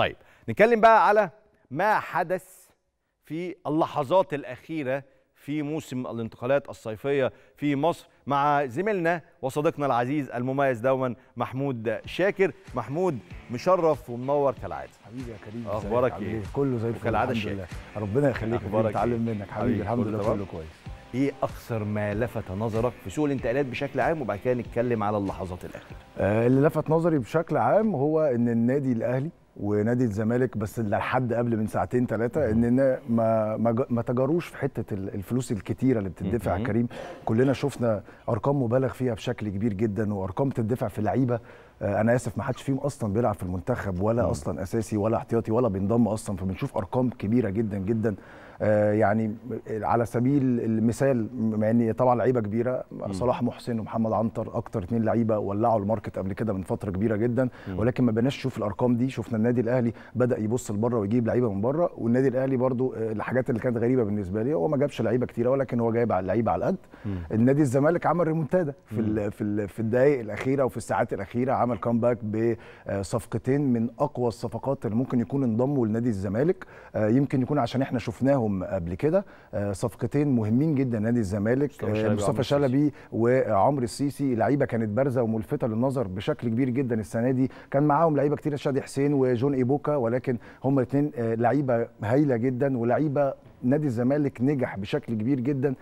طيب نتكلم بقى على ما حدث في اللحظات الأخيرة في موسم الانتقالات الصيفية في مصر مع زميلنا وصديقنا العزيز المميز دوما محمود شاكر محمود مشرف ومنور كالعادة حبيبي يا كريم أخبارك إيه؟ كله زي الفل كالعادة الشاكر ربنا يخليك ونتعلم إيه؟ منك حبيبي الحمد لله كله كويس ايه اكثر ما لفت نظرك في سوق الانتقالات بشكل عام وبعد كده نتكلم على اللحظات الاخيره آه، اللي لفت نظري بشكل عام هو ان النادي الاهلي ونادي الزمالك بس لحد قبل من ساعتين ثلاثه ان ما ما, تجاروش في حته الفلوس الكتيره اللي بتدفع يا كريم كلنا شفنا ارقام مبالغ فيها بشكل كبير جدا وارقام بتدفع في لعيبه آه، انا اسف ما حدش فيهم اصلا بيلعب في المنتخب ولا اصلا اساسي ولا احتياطي ولا بينضم اصلا فبنشوف ارقام كبيره جدا جدا آه، يعني على سبيل المثال مع ان طبعا لعيبه كبيره صلاح محسن ومحمد عنتر اكتر اثنين لعيبه ولعوا الماركت قبل كده من فتره كبيره جدا ولكن ما بناش نشوف الارقام دي شفنا النادي الاهلي بدا يبص لبره ويجيب لعيبه من بره والنادي الاهلي برده آه، الحاجات اللي كانت غريبه بالنسبه لي هو ما جابش لعيبه كتيره ولكن هو جايب لعيبه على قد النادي الزمالك عمل ريمونتادا في الـ في الـ في الدقائق الاخيره وفي الساعات الاخيره عمل كامباك بصفقتين آه، من اقوى الصفقات اللي ممكن يكون انضموا لنادي الزمالك يمكن يكون عشان احنا شفناهم لهم قبل كده آه، صفقتين مهمين جدا نادي الزمالك مصطفى آه، شلبي وعمر السيسي لعيبه كانت بارزه وملفته للنظر بشكل كبير جدا السنه دي كان معاهم لعيبه كتير شادي حسين وجون ايبوكا ولكن هم الاثنين آه، لعيبه هايله جدا ولعيبه نادي الزمالك نجح بشكل كبير جدا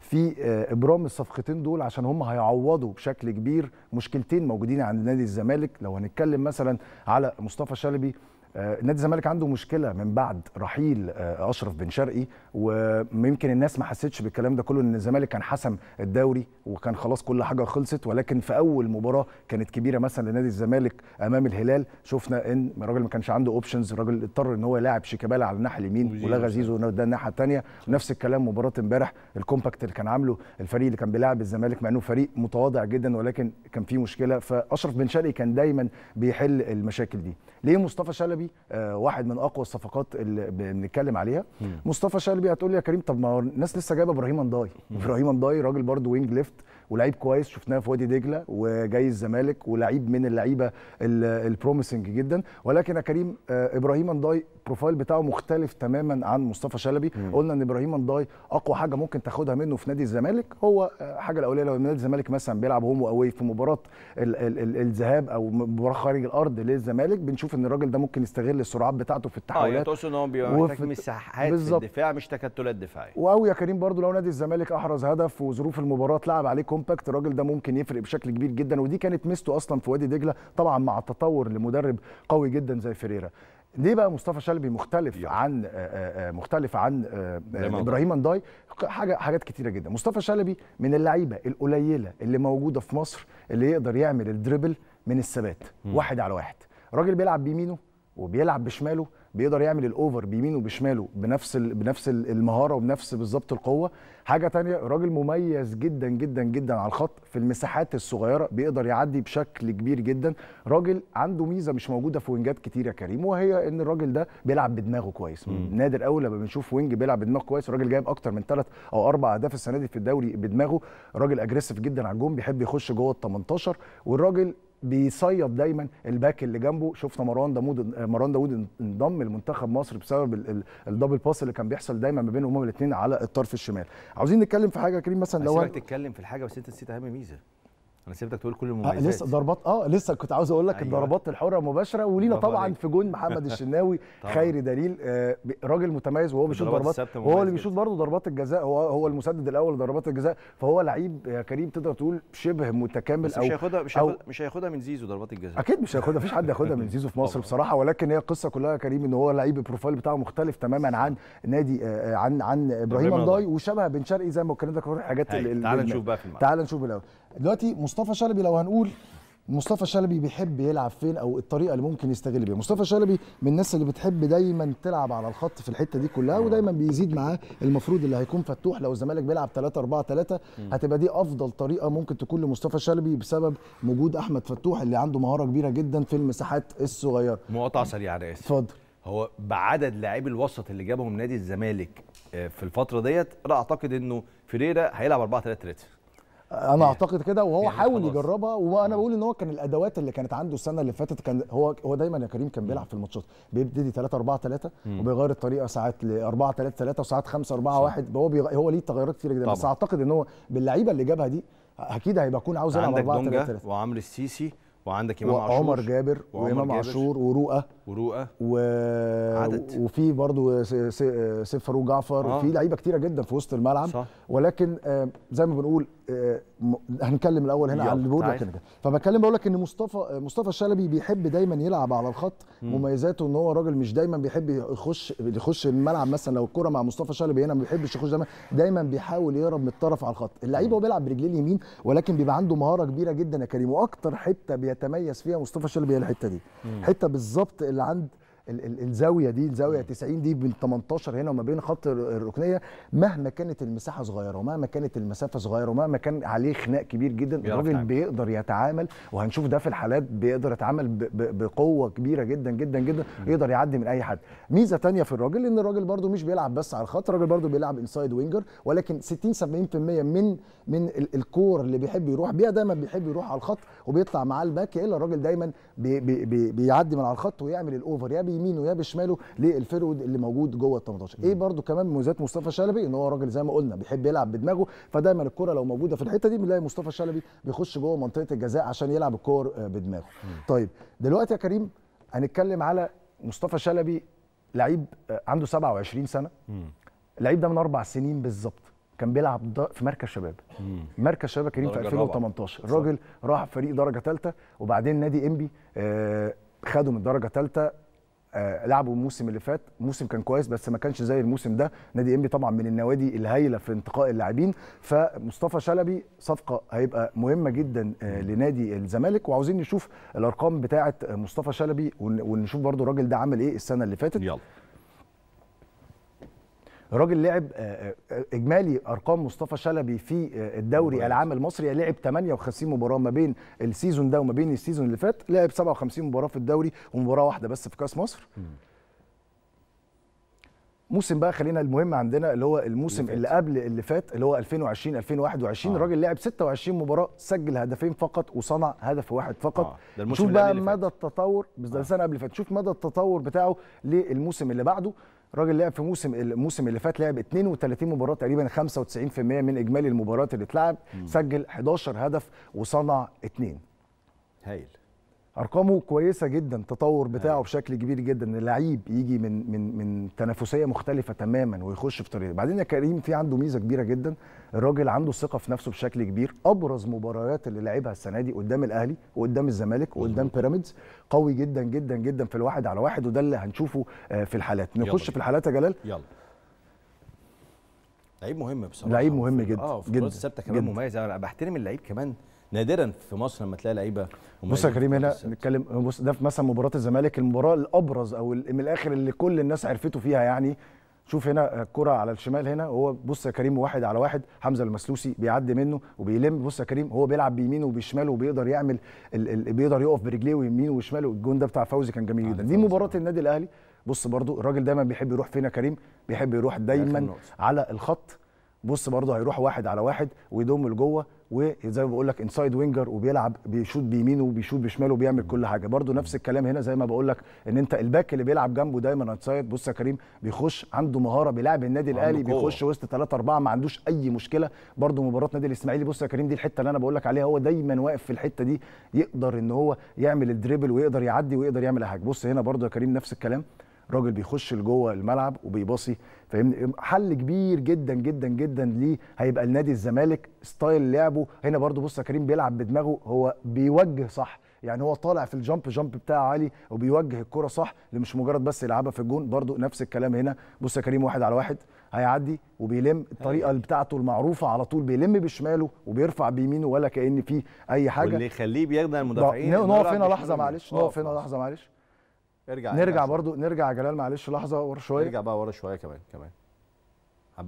في ابرام الصفقتين دول عشان هم هيعوضوا بشكل كبير مشكلتين موجودين عند نادي الزمالك لو هنتكلم مثلا على مصطفى شلبي آه، نادي الزمالك عنده مشكله من بعد رحيل آه، اشرف بن شرقي ويمكن الناس ما حستش بالكلام ده كله ان الزمالك كان حسم الدوري وكان خلاص كل حاجه خلصت ولكن في اول مباراه كانت كبيره مثلا لنادي الزمالك امام الهلال شفنا ان الراجل ما كانش عنده اوبشنز الراجل اضطر ان هو يلاعب شيكابالا على الناحيه اليمين ولغى زيزو ده الناحيه الثانيه نفس الكلام مباراه امبارح الكومباكت اللي كان عامله الفريق اللي كان بيلاعب الزمالك مع انه فريق متواضع جدا ولكن كان فيه مشكله فاشرف بن شرقي كان دايما بيحل المشاكل دي ليه مصطفى شلبي آه، واحد من اقوى الصفقات اللي بنتكلم عليها مم. مصطفى شلبي هتقول لي يا كريم طب ما الناس لسه جايبه ابراهيم انداي ابراهيم انداي راجل برضه وينج ليفت ولعيب كويس شفناه في وادي دجله وجاي الزمالك ولعيب من اللعيبه البروميسنج جدا ولكن يا كريم آه، ابراهيم انداي البروفايل بتاعه مختلف تماما عن مصطفى شلبي مم. قلنا ان ابراهيم انضاي اقوى حاجه ممكن تاخدها منه في نادي الزمالك هو آه، حاجه الاوليه لو نادي الزمالك مثلا بيلعب هوم واوي في مباراه الذهاب او مباراه خارج الارض للزمالك بنشوف ان الراجل ده ممكن يستغل السرعات بتاعته في آه، يعني التحولات اه ان هو بيبقى مساحات في الدفاع مش تكتلات دفاعيه واو يا كريم برضو لو نادي الزمالك احرز هدف وظروف المباراه اتلعب عليه كومباكت الراجل ده ممكن يفرق بشكل كبير جدا ودي كانت ميزته اصلا في وادي دجله طبعا مع التطور لمدرب قوي جدا زي فيريرا ليه بقى مصطفى شلبي مختلف يب. عن آه، آه، آه، مختلف عن ابراهيم انداي حاجه حاجات كتيره جدا مصطفى شلبي من اللعيبه القليله اللي موجوده في مصر اللي يقدر يعمل الدريبل من الثبات واحد على واحد راجل بيلعب بيمينه وبيلعب بشماله بيقدر يعمل الاوفر بيمينه وبشماله بنفس بنفس المهاره وبنفس بالظبط القوه حاجه تانية راجل مميز جدا جدا جدا على الخط في المساحات الصغيره بيقدر يعدي بشكل كبير جدا راجل عنده ميزه مش موجوده في وينجات كتير يا كريم وهي ان الراجل ده بيلعب بدماغه كويس مم. نادر قوي لما بنشوف وينج بيلعب بدماغه كويس الراجل جايب اكتر من ثلاث او اربع اهداف السنه دي في الدوري بدماغه راجل اجريسيف جدا على الجون بيحب يخش جوه ال 18 والراجل بيصيد دايما الباك اللي جنبه شفنا مروان داوود مروان داوود انضم لمنتخب مصر بسبب الدبل باس اللي كان بيحصل دايما ما بينهم هما الاثنين على الطرف الشمال عاوزين نتكلم في حاجه كريم مثلا لو تتكلم في الحاجه بس انت نسيت اهم ميزه انا سيبتك تقول كل آه، المميزات لسه ضربات اه لسه كنت عاوز اقول لك أيوة. الضربات الحره المباشره ولينا طبعا عليك. في جون محمد الشناوي خير دليل آه راجل متميز وهو بيشوط ضربات هو اللي بيشوط برضه ضربات الجزاء هو هو المسدد الاول لضربات الجزاء فهو لعيب يا كريم تقدر تقول شبه متكامل بس او مش هياخدها مش هياخدها مش هياخدها من زيزو ضربات الجزاء اكيد مش هياخدها مفيش حد هياخدها من زيزو في مصر بصراحه ولكن هي القصه كلها يا كريم ان هو لعيب البروفايل بتاعه مختلف تماما عن نادي آه, آه، عن عن ابراهيم نداي وشبه بن شرقي زي ما كنا حاجات تعال نشوف بقى في الملعب تعال نشوف الاول دلوقتي مصطفى شلبي لو هنقول مصطفى شلبي بيحب يلعب فين او الطريقه اللي ممكن يستغل بيها مصطفى شلبي من الناس اللي بتحب دايما تلعب على الخط في الحته دي كلها ودايما بيزيد معاه المفروض اللي هيكون فتوح لو الزمالك بيلعب 3 4 3 هتبقى دي افضل طريقه ممكن تكون لمصطفى شلبي بسبب وجود احمد فتوح اللي عنده مهاره كبيره جدا في المساحات الصغيره مقاطعه سريعه انا اسف اتفضل هو بعدد لاعبي الوسط اللي جابهم نادي الزمالك آه، في الفتره ديت انا اعتقد انه فيريرا هيلعب 4 3 3 انا يعني اعتقد كده وهو يعني حاول خلاص. يجربها وانا آه. بقول ان هو كان الادوات اللي كانت عنده السنه اللي فاتت كان هو هو دايما يا كريم كان بيلعب في الماتشات بيبتدي 3 4 3 وبيغير الطريقه ساعات ل 4 3 3 وساعات 5 4 1 هو بيغ... هو ليه تغيرات كتير جدا بس اعتقد ان هو باللعيبه اللي جابها دي اكيد هيبقى يكون عاوز يلعب 4 3 3 وعمرو السيسي وعندك امام عاشور وعمر جابر وامام عاشور ورؤى ورؤى و... عدد. وفي برضه سيف فاروق جعفر آه. وفي لعيبه كتيره جدا في وسط الملعب صح. ولكن آه، زي ما بنقول آه، هنتكلم الاول هنا على البورد كده فبتكلم بقول لك ان مصطفى آه، مصطفى الشلبي بيحب دايما يلعب على الخط مميزاته ان هو راجل مش دايما بيحب يخش يخش الملعب مثلا لو الكره مع مصطفى شلبي هنا ما بيحبش يخش دايما دايما بيحاول يهرب من الطرف على الخط اللعيب هو بيلعب برجليه اليمين ولكن بيبقى عنده مهاره كبيره جدا يا كريم واكتر حته بيتميز فيها مصطفى شلبي هي الحته دي حته بالظبط اللي عند الزاويه دي الزاويه 90 دي بال 18 هنا وما بين خط الركنيه مهما كانت المساحه صغيره ومهما كانت المسافه صغيره ومهما كان عليه خناق كبير جدا الراجل بيقدر يتعامل وهنشوف ده في الحالات بيقدر يتعامل بقوه كبيره جدا جدا جدا يقدر يعدي من اي حد ميزه ثانيه في الراجل ان الراجل برده مش بيلعب بس على الخط الراجل برده بيلعب انسايد وينجر ولكن 60 70% من من الكور اللي بيحب يروح بيها دايما بيحب يروح على الخط وبيطلع معاه الباك الا الراجل دايما بي بي بي بيعدي من على الخط ويعمل الاوفر يا بيمينه يا بشماله للفرود اللي موجود جوه ال 18 ايه برده كمان مميزات مصطفى شلبي ان هو راجل زي ما قلنا بيحب يلعب بدماغه فدايما الكره لو موجوده في الحته دي بنلاقي مصطفى شلبي بيخش جوه منطقه الجزاء عشان يلعب الكور آه، بدماغه طيب دلوقتي يا كريم هنتكلم على مصطفى شلبي لعيب آه، عنده 27 سنه اللعيب ده من اربع سنين بالظبط كان بيلعب في مركز شباب مركز شباب كريم في 2018 الراجل راح فريق درجه ثالثه وبعدين نادي انبي آه، خده من درجه ثالثه آه، لعبوا الموسم اللي فات موسم كان كويس بس ما كانش زي الموسم ده نادي انبي طبعا من النوادي الهايله في انتقاء اللاعبين فمصطفى شلبي صفقه هيبقى مهمه جدا آه، لنادي الزمالك وعاوزين نشوف الارقام بتاعه مصطفى شلبي ونشوف برده الراجل ده عمل ايه السنه اللي فاتت يلا. الراجل لعب آه، آه، اجمالي ارقام مصطفى شلبي في آه، الدوري العام المصري لعب 58 مباراه ما بين السيزون ده وما بين السيزون اللي فات لعب 57 مباراه في الدوري ومباراه واحده بس في كاس مصر موسم بقى خلينا المهم عندنا اللي هو الموسم اللي, اللي قبل اللي فات اللي هو 2020 2021 آه. الراجل لعب 26 مباراه سجل هدفين فقط وصنع هدف واحد فقط آه. ده الموسم شوف بقى مدى التطور بس ده آه. السنه قبل اللي فات شوف مدى التطور بتاعه للموسم اللي بعده راجل لعب في موسم الموسم اللي فات لعب 32 مباراه تقريبا 95% من اجمالي المباريات اللي اتلعب سجل 11 هدف وصنع اثنين هايل ارقامه كويسه جدا التطور نعم. بتاعه آه. بشكل كبير جدا اللعيب يجي من من من تنافسيه مختلفه تماما ويخش في طريقه بعدين يا كريم في عنده ميزه كبيره جدا الراجل عنده ثقه في نفسه بشكل كبير ابرز مباريات اللي لعبها السنه دي قدام الاهلي وقدام الزمالك وقدام بيراميدز قوي جدا جدا جدا في الواحد على واحد وده اللي هنشوفه آه، في الحالات نخش في الحالات يا جلال يلا لعيب مهم بصراحه لعيب مهم جدا اه في جدا الثابته كمان جداً. مميز انا بحترم اللعيب كمان نادرا في مصر لما تلاقي لعيبه بص يا كريم هنا نتكلم بص ده في مثلا مباراه الزمالك المباراه الابرز او من الاخر اللي كل الناس عرفته فيها يعني شوف هنا الكرة على الشمال هنا هو بص يا كريم واحد على واحد حمزه المسلوسي بيعدي منه وبيلم بص يا كريم هو بيلعب بيمينه وبشماله وبيقدر يعمل ال ال بيقدر يقف برجليه ويمينه وشماله الجون ده بتاع فوزي كان جميل آه، جدا دي مباراه النادي الاهلي بص برضو الراجل دايما بيحب يروح فين يا كريم بيحب يروح دايما على الخط بص برضه هيروح واحد على واحد ويدوم لجوه وزي ما بقول لك انسايد وينجر وبيلعب بيشوط بيمينه وبيشوط بشماله وبيعمل كل حاجه برضه نفس الكلام هنا زي ما بقول لك ان انت الباك اللي بيلعب جنبه دايما انسايد بص يا كريم بيخش عنده مهاره بيلعب النادي الاهلي بيخش وسط 3 4 ما عندوش اي مشكله برضه مباراه نادي الاسماعيلي بص يا كريم دي الحته اللي انا بقول لك عليها هو دايما واقف في الحته دي يقدر ان هو يعمل الدريبل ويقدر يعدي ويقدر يعمل حاجه بص هنا برضه يا كريم نفس الكلام راجل بيخش لجوه الملعب وبيباصي فاهمني حل كبير جدا جدا جدا ليه هيبقى لنادي الزمالك ستايل لعبه هنا برضو بص يا كريم بيلعب بدماغه هو بيوجه صح يعني هو طالع في الجامب جامب بتاعه عالي وبيوجه الكره صح اللي مش مجرد بس يلعبها في الجون برضو نفس الكلام هنا بص يا كريم واحد على واحد هيعدي وبيلم الطريقه اللي أيوة. بتاعته المعروفه على طول بيلم بشماله وبيرفع بيمينه ولا كان في اي حاجه واللي يخليه بيخدع المدافعين نقف هنا لحظه معلش نقف هنا لحظه معلش ارجع نرجع برضو نرجع يا جلال معلش لحظه ورا شويه ارجع بقى ورا شويه كمان كمان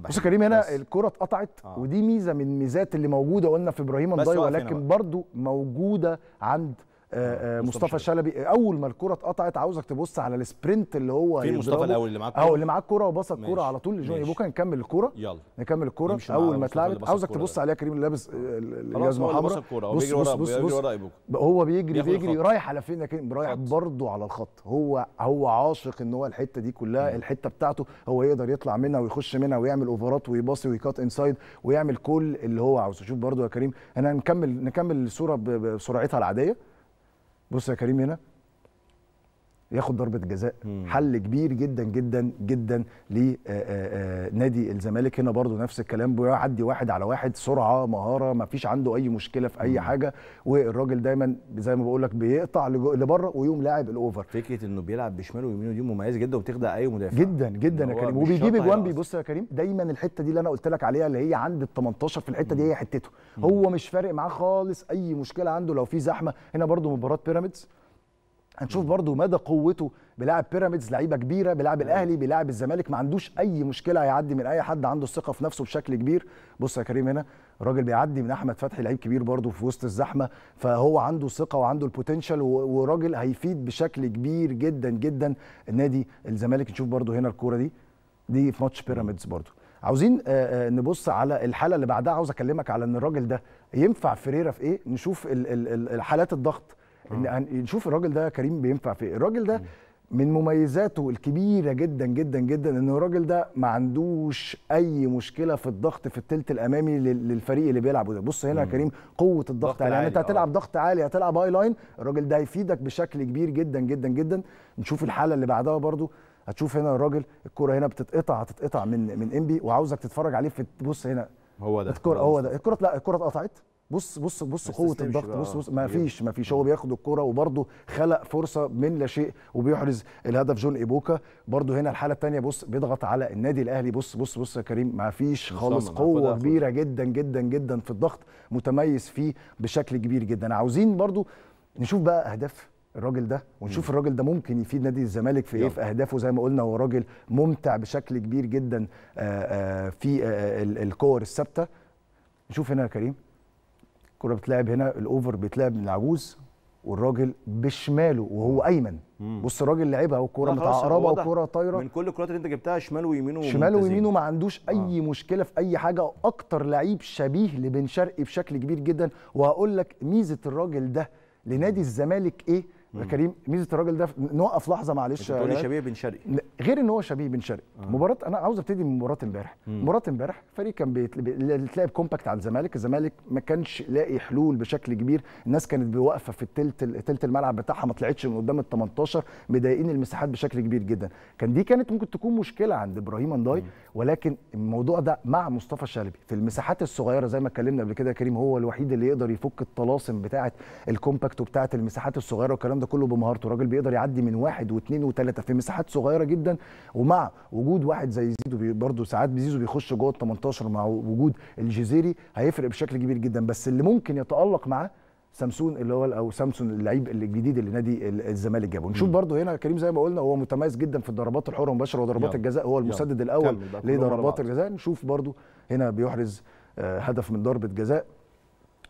بص كريم هنا الكره اتقطعت آه. ودي ميزه من ميزات اللي موجوده قلنا في ابراهيم انضاي ولكن برضو موجوده عند آه، آه، مصطفى شلبي اول ما الكره اتقطعت عاوزك تبص على السبرنت اللي هو في مصطفى الاول اللي معاه الكوره اهو اللي معاه الكوره وبص الكره على طول لجوني بوكا نكمل الكوره يلا نكمل الكوره اول ما اتلعبت عاوزك تبص عليها كريم اللي لابس آه، الجزمه الحمراء بص بص بص بص هو بيجري بيجري رايح على فين يا كريم رايح برضه على الخط هو هو عاشق ان هو الحته دي كلها الحته بتاعته هو يقدر يطلع منها ويخش منها ويعمل اوفرات ويباصي ويكات انسايد ويعمل كل اللي هو عاوزه شوف برضه يا كريم انا نكمل نكمل الصوره بسرعتها العاديه بص يا كريم هنا ياخد ضربه جزاء حل كبير جدا جدا جدا لنادي آه، آه، آه، الزمالك هنا برضو نفس الكلام بيعدي واحد على واحد سرعه مهاره ما فيش عنده اي مشكله في اي حاجه والراجل دايما زي ما بقول لك بيقطع لبره ويقوم لاعب الاوفر فكره انه بيلعب بشماله ويمينه دي مميزه جدا وبتخدع اي مدافع جدا جدا يا كريم وبيجيب اجوان بيبص يا كريم دايما الحته دي اللي انا قلت لك عليها اللي هي عند ال 18 في الحته دي هي حتته هو مش فارق معاه خالص اي مشكله عنده لو في زحمه هنا برضو مباراه بيراميدز هنشوف برضو مدى قوته بلاعب بيراميدز لعيبه كبيره بلاعب الاهلي بلاعب الزمالك ما عندوش اي مشكله هيعدي من اي حد عنده الثقه في نفسه بشكل كبير بص يا كريم هنا الراجل بيعدي من احمد فتحي لعيب كبير برضه في وسط الزحمه فهو عنده ثقه وعنده البوتنشال وراجل هيفيد بشكل كبير جدا جدا النادي الزمالك نشوف برضه هنا الكوره دي دي في ماتش بيراميدز برضه عاوزين آه، آه، نبص على الحاله اللي بعدها عاوز اكلمك على ان الراجل ده ينفع فيريرا في ايه نشوف حالات الضغط ان آه. نشوف الراجل ده كريم بينفع في ايه الراجل ده من مميزاته الكبيره جدا جدا جدا ان الراجل ده ما عندوش اي مشكله في الضغط في الثلث الامامي للفريق اللي بيلعبه ده بص هنا يا كريم قوه الضغط يعني انت هتلعب آه. ضغط عالي هتلعب هاي لاين الراجل ده هيفيدك بشكل كبير جدا جدا جدا نشوف الحاله اللي بعدها برضو هتشوف هنا الراجل الكره هنا بتتقطع هتتقطع من من انبي وعاوزك تتفرج عليه في بص هنا هو ده الكره هو ده الكره لا الكره اتقطعت بص بص بص قوه الضغط بص بص ما فيش ما فيش هو بياخد الكرة وبرده خلق فرصه من لا شيء وبيحرز الهدف جون ايبوكا برده هنا الحاله الثانيه بص بيضغط على النادي الاهلي بص بص بص يا كريم ما فيش خالص قوه كبيره جدا جدا جدا في الضغط متميز فيه بشكل كبير جدا عاوزين برده نشوف بقى اهداف الراجل ده ونشوف الراجل ده ممكن يفيد نادي الزمالك في ايه في اهدافه زي ما قلنا هو راجل ممتع بشكل كبير جدا آه، آه، في آه، الكور الثابته نشوف هنا يا كريم الكرة بتلعب هنا الاوفر بيتلعب من العجوز والراجل بشماله وهو ايمن مم. بص الراجل لعبها والكوره متعقربه وكوره طايره من كل الكرات اللي انت جبتها شمال ويمينه شمال ويمينه ما عندوش اي آه. مشكله في اي حاجه اكتر لعيب شبيه لبن شرقي بشكل كبير جدا وهقول لك ميزه الراجل ده لنادي الزمالك ايه يا كريم ميزه الراجل ده نوقف لحظه معلش تقول شبيه بن شرقي غير ان هو شبيه بن شرقي آه. مباراه انا عاوز ابتدي من مباراه امبارح مباراه امبارح فريق كان بيتلعب كومباكت على الزمالك الزمالك ما كانش لاقي حلول بشكل كبير الناس كانت واقفه في الثلث الثلث الملعب بتاعها ما طلعتش من قدام ال 18 مضايقين المساحات بشكل كبير جدا كان دي كانت ممكن تكون مشكله عند ابراهيم انداي ولكن الموضوع ده مع مصطفى شلبي في المساحات الصغيره زي ما اتكلمنا قبل كده يا كريم هو الوحيد اللي يقدر يفك الطلاسم بتاعه الكومباكت وبتاعه المساحات الصغيره والكلام ده ده كله بمهارته راجل بيقدر يعدي من واحد واثنين وثلاثه في مساحات صغيره جدا ومع وجود واحد زي زيزو برضه ساعات زيزو بيخش جوه ال 18 مع وجود الجزيري هيفرق بشكل كبير جدا بس اللي ممكن يتالق معاه سامسون اللي هو او سامسون اللعيب الجديد اللي نادي الزمالك جابه نشوف برضه هنا كريم زي ما قلنا هو متميز جدا في الضربات الحره مباشره وضربات الجزاء هو المسدد الاول لضربات الجزاء نشوف برضه هنا بيحرز آه، هدف من ضربه جزاء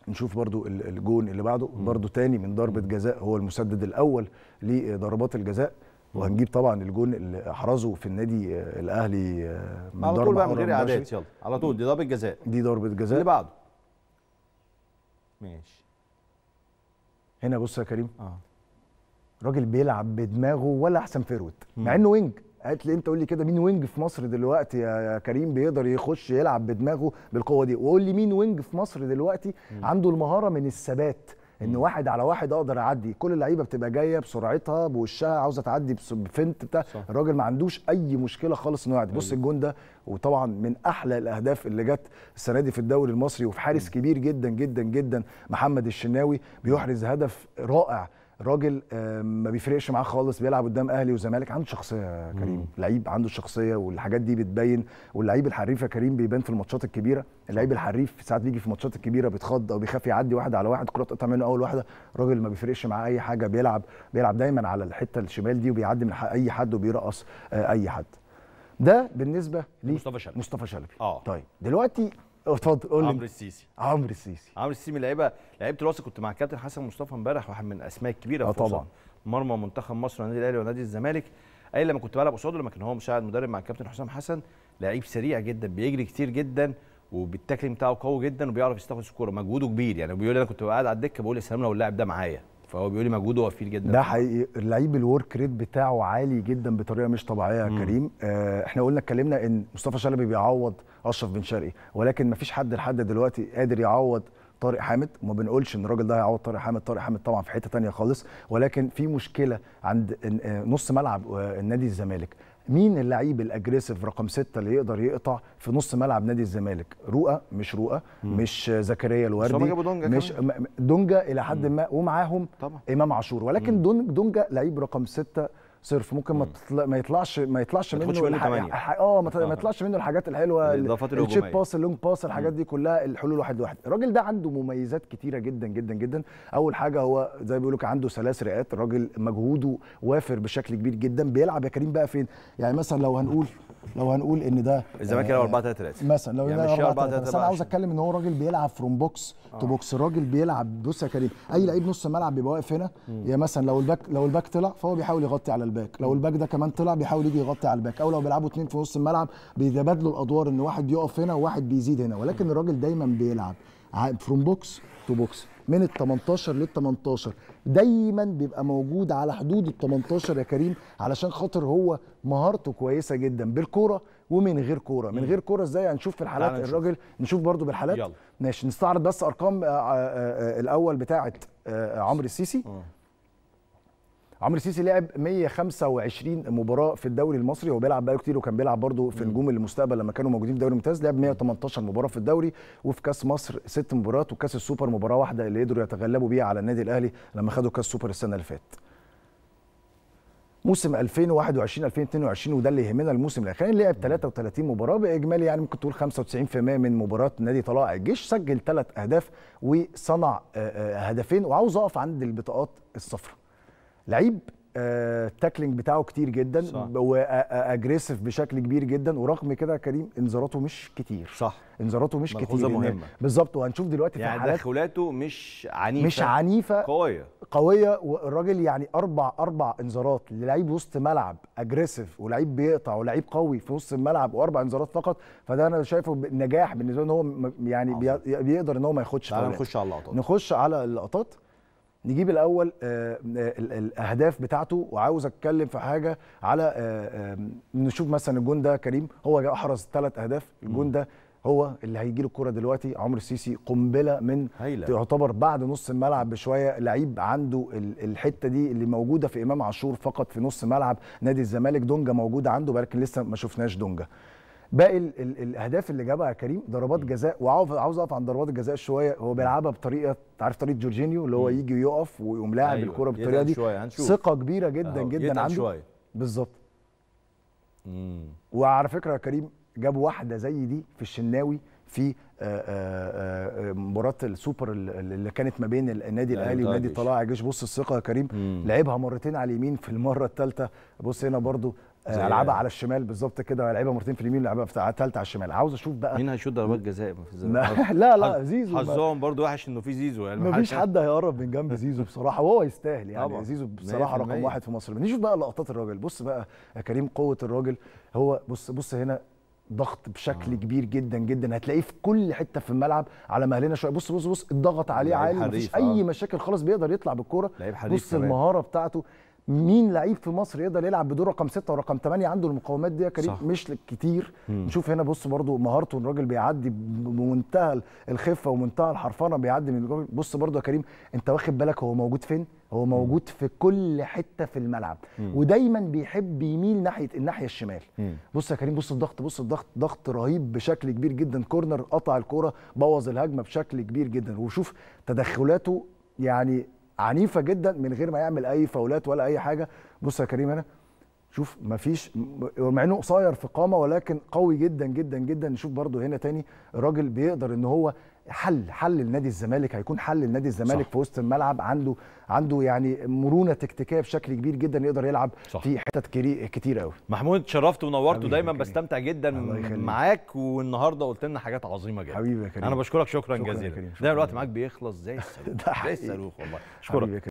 نشوف برضو الجون اللي بعده برضو تاني من ضربه جزاء هو المسدد الاول لضربات الجزاء وهنجيب طبعا الجون اللي احرزه في النادي آه، الاهلي آه، من على طول بقى من غير اعداد يلا على طول دي ضربه جزاء دي ضربه جزاء اللي بعده ماشي هنا بص يا كريم اه راجل بيلعب بدماغه ولا احسن فيروت مع انه وينج قالت لي انت قول لي كده مين وينج في مصر دلوقتي يا كريم بيقدر يخش يلعب بدماغه بالقوه دي وقول لي مين وينج في مصر دلوقتي عنده المهاره من الثبات ان واحد على واحد اقدر اعدي كل اللعيبه بتبقى جايه بسرعتها بوشها عاوزه تعدي بفنت بتاع الراجل ما عندوش اي مشكله خالص انه يعدي بص أيوه. الجون ده وطبعا من احلى الاهداف اللي جت السنه دي في الدوري المصري وفي حارس كبير جدا جدا جدا محمد الشناوي بيحرز هدف رائع راجل آه، ما بيفرقش معاه خالص بيلعب قدام اهلي وزمالك عنده شخصيه يا كريم لعيب عنده شخصيه والحاجات دي بتبين واللعيب الحريف يا كريم بيبان في الماتشات الكبيره اللعيب الحريف ساعات بيجي في الماتشات الكبيره بيتخض او بيخاف يعدي واحد على واحد كره تقطع منه اول واحده راجل ما بيفرقش معاه اي حاجه بيلعب بيلعب دايما على الحته الشمال دي وبيعدي من اي حد وبيرقص آه، اي حد ده بالنسبه لمصطفى شلبي مصطفى شلبي اه طيب دلوقتي اتفضل قول لي عمرو السيسي عمرو السيسي عمرو السيسي من اللعيبه لعيبه الوسط كنت مع الكابتن حسن مصطفى امبارح واحد من الاسماء الكبيره آه طبعا مرمى منتخب مصر والنادي الاهلي ونادي الزمالك قال لما كنت بلعب قصاده لما كان هو مساعد مدرب مع الكابتن حسام حسن لعيب سريع جدا بيجري كتير جدا وبالتاكلينج بتاعه قوي جدا وبيعرف يستخدم الكوره مجهوده كبير يعني بيقول لي انا كنت قاعد على الدكه بقول يا سلام لو اللاعب ده معايا فهو بيقول لي مجهوده وفير جدا ده حقيقي اللعيب الورك ريت بتاعه عالي جدا بطريقه مش طبيعيه يا كريم آه احنا قلنا اتكلمنا ان مصطفى شلبي بيعوض اشرف بن شرقي ولكن مفيش حد لحد دلوقتي قادر يعوض طارق حامد وما بنقولش ان الراجل ده هيعوض طارق حامد طارق حامد طبعا في حته ثانيه خالص ولكن في مشكله عند آه، نص ملعب آه، نادي الزمالك مين اللعيب الاجريسيف رقم ستة اللي يقدر يقطع في نص ملعب نادي الزمالك رؤى مش رؤى مش زكريا الوردي دونجا مش دونجا الى حد ما ومعاهم امام عاشور ولكن دونجا لعيب رقم ستة صرف ممكن ما تطلع ما يطلعش ما يطلعش ما منه الح... الح... اه ما, ما آه. يطلعش منه الحاجات الحلوه يعني الشيب باس اللونج باس الحاجات دي كلها الحلول واحد لواحد الراجل ده عنده مميزات كتيره جدا جدا جدا اول حاجه هو زي ما بيقولوا عنده ثلاث رئات الراجل مجهوده وافر بشكل كبير جدا بيلعب يا كريم بقى فين يعني مثلا لو هنقول لو هنقول ان ده الزمالك يلعب 4 3 3 مثلا لو يلعب 4 3 3 انا عاوز اتكلم ان هو راجل بيلعب فروم بوكس تو بوكس راجل بيلعب بص يا كريم اي لعيب نص ملعب بيبقى واقف هنا يا مثلا لو الباك لو الباك طلع فهو بيحاول يغطي على الباك لو الباك ده كمان طلع بيحاول يجي يغطي على الباك او لو بيلعبوا اثنين في نص الملعب بيتبادلوا الادوار ان واحد يقف هنا وواحد بيزيد هنا ولكن الراجل دايما بيلعب فروم بوكس تو بوكس من ال 18 لل 18 دايما بيبقى موجود على حدود ال 18 يا كريم علشان خاطر هو مهارته كويسه جدا بالكوره ومن غير كوره من غير كوره ازاي هنشوف في الحالات الراجل نشوف برضو بالحالات يلا. ماشي نستعرض بس ارقام آآ آه، آآ آه، آه، الاول بتاعه عمرو السيسي عمرو السيسي لعب 125 مباراه في الدوري المصري هو بيلعب بقاله كتير وكان بيلعب برضه في نجوم المستقبل لما كانوا موجودين في الدوري الممتاز لعب 118 مباراه في الدوري وفي كاس مصر ست مباريات وكاس السوبر مباراه واحده اللي قدروا يتغلبوا بيها على النادي الاهلي لما خدوا كاس السوبر السنه اللي فاتت موسم 2021 2022 وده اللي يهمنا الموسم الاخير لعب 33 مباراه باجمالي يعني ممكن تقول 95% من مباراه نادي طلائع الجيش سجل ثلاث اهداف وصنع آه، آه، هدفين وعاوز اقف عند البطاقات الصفراء لعيب التاكلينج آه، بتاعه كتير جدا صح. واجريسيف بشكل كبير جدا ورغم كده يا كريم انذاراته مش كتير صح انذاراته مش كتير مهمه بالظبط وهنشوف دلوقتي يعني في حالات مش عنيفه مش عنيفه قويه قويه والراجل يعني اربع اربع انذارات للعيب وسط ملعب اجريسيف ولعيب بيقطع ولعيب قوي في وسط الملعب واربع انذارات فقط فده انا شايفه نجاح بالنسبه ان هو يعني بيقدر ان هو ما ياخدش نخش على اللقطات نخش على اللقطات نجيب الاول آه، آه، الاهداف بتاعته وعاوز اتكلم في حاجه على آه، نشوف مثلا الجون ده كريم هو احرز ثلاث اهداف الجون ده هو اللي هيجي له الكره دلوقتي عمرو السيسي قنبله من هيلة. تعتبر بعد نص الملعب بشويه لعيب عنده الحته دي اللي موجوده في امام عاشور فقط في نص ملعب نادي الزمالك دونجا موجوده عنده ولكن لسه ما شفناش دونجا باقي ال ال الاهداف اللي جابها يا كريم ضربات جزاء وعاوز عاوز اقف عند ضربات الجزاء شويه هو بيلعبها بطريقه عارف طريقه جورجينيو اللي هو يجي ويقف ويقوم لاعب أيوة. الكوره بالطريقه دي ثقه كبيره جدا أهو. جدا عنده بالظبط وعلى فكره يا كريم جاب واحده زي دي في الشناوي في آه، آه، آه، مباراه السوبر اللي كانت ما بين النادي الاهلي ونادي طلائع جيش بص الثقه يا كريم لعبها مرتين على اليمين في المره الثالثه بص هنا برضو آه، العبها على الشمال بالظبط كده لعيبه مرتين في اليمين لعبها في الثالثه على الشمال عاوز اشوف بقى مين هيشوط ضربات جزاء لا لا زيزو حظهم برضو وحش انه في زيزو يعني مفيش حد هيقرب من جنب زيزو بصراحه وهو يستاهل يعني زيزو بصراحه رقم واحد في مصر نشوف بقى لقطات الراجل بص بقى يا كريم قوه الراجل هو بص بص هنا ضغط بشكل آه. كبير جدا جدا هتلاقيه في كل حته في الملعب على مهلنا شويه بص بص بص الضغط عليه عالي مفيش آه. اي مشاكل خالص بيقدر يطلع بالكوره بص كمان. المهاره بتاعته مين لعيب في مصر يقدر يلعب بدور رقم ستة ورقم ثمانية عنده المقومات دي يا كريم صح. مش كتير مم. نشوف هنا بص برضو مهارته الراجل بيعدي بمنتهى الخفه ومنتهى الحرفنه بيعدي من بص برضو يا كريم انت واخد بالك هو موجود فين هو موجود مم. في كل حته في الملعب مم. ودايما بيحب يميل ناحيه الناحيه الشمال مم. بص يا كريم بص الضغط بص الضغط ضغط رهيب بشكل كبير جدا كورنر قطع الكوره بوظ الهجمه بشكل كبير جدا وشوف تدخلاته يعني عنيفه جدا من غير ما يعمل اي فاولات ولا اي حاجه بص يا كريم هنا شوف مفيش مع انه قصير في قامه ولكن قوي جدا جدا جدا نشوف برده هنا تاني الراجل بيقدر ان هو حل حل لنادي الزمالك هيكون حل لنادي الزمالك صح. في وسط الملعب عنده عنده يعني مرونه تكتيكيه بشكل كبير جدا يقدر يلعب صح. في حتت كتير قوي محمود اتشرفت ونورت ودايما بستمتع جدا معاك والنهارده قلت لنا حاجات عظيمه جدا حبيبي يا كريم انا بشكرك شكرا, شكرا جزيلا ده الوقت معاك بيخلص زي الصاروخ زي الصاروخ والله اشكرك